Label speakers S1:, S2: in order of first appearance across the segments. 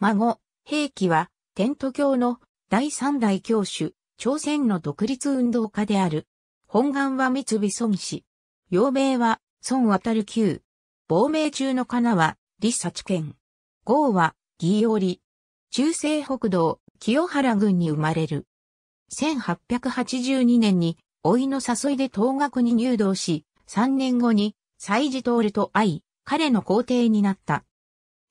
S1: 孫、平気は、天都教の第三代教主、朝鮮の独立運動家である。本願は三尾孫氏。陽明は、孫渡る旧。亡命中のかなは、李知県。豪は、義織。中西北道、清原郡に生まれる。1882年に、老いの誘いで東学に入道し、3年後に、祭事徹と会い、彼の皇帝になった。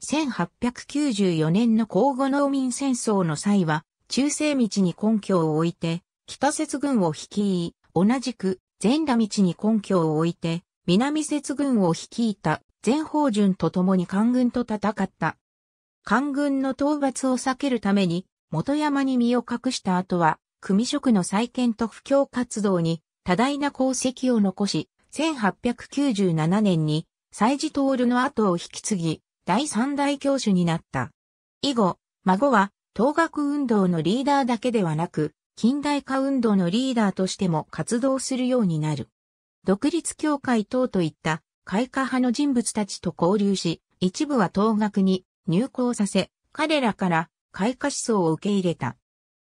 S1: 1894年の交互農民戦争の際は、中世道に根拠を置いて、北節軍を率い、同じく善羅道に根拠を置いて、南節軍を率いた善方順と共に官軍と戦った。官軍の討伐を避けるために、元山に身を隠した後は、組職の再建と布教活動に多大な功績を残し、1897年に、祭事徹の後を引き継ぎ、第三代教主になった。以後、孫は、東学運動のリーダーだけではなく、近代化運動のリーダーとしても活動するようになる。独立協会等といった開花派の人物たちと交流し、一部は東学に入校させ、彼らから開花思想を受け入れた。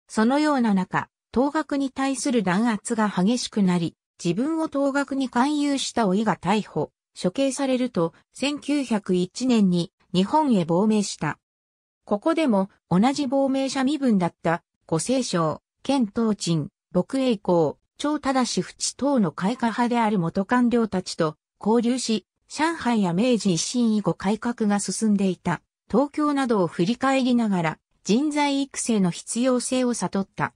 S1: そのような中、東学に対する弾圧が激しくなり、自分を東学に勧誘した老いが逮捕、処刑されると1901年に日本へ亡命した。ここでも同じ亡命者身分だった五清省、県東鎮、牧栄光、超正し淵等の改革派である元官僚たちと交流し、上海や明治維新以後改革が進んでいた東京などを振り返りながら人材育成の必要性を悟った。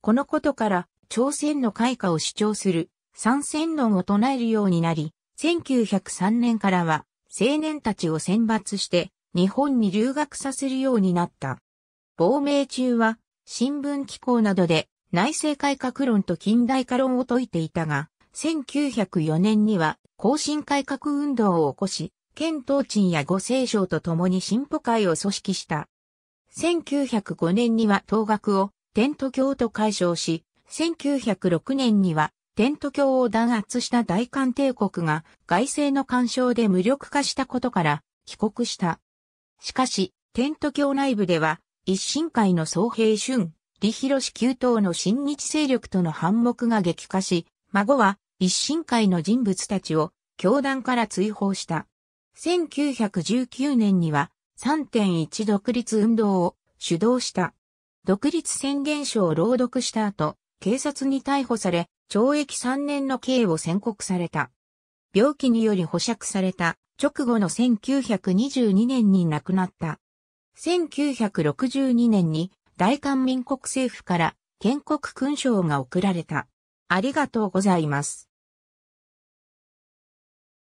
S1: このことから朝鮮の開花を主張する参戦論を唱えるようになり、1903年からは青年たちを選抜して日本に留学させるようになった。亡命中は新聞機構などで内政改革論と近代化論を説いていたが、1904年には更新改革運動を起こし、県東鎮や五聖省と共に進歩会を組織した。1905年には東学を天都教と解消し、1906年にはテント教を弾圧した大韓帝国が外政の干渉で無力化したことから帰国した。しかし、テント教内部では、一神会の総兵春、李広氏旧党の新日勢力との反目が激化し、孫は一神会の人物たちを教団から追放した。1919年には3.1独立運動を主導した。独立宣言書を朗読した後、警察に逮捕され、懲役3年の刑を宣告された。病気により保釈された直後の1922年に亡くなった。1962年に大韓民国政府から建国勲章が贈られた。ありがとうございます。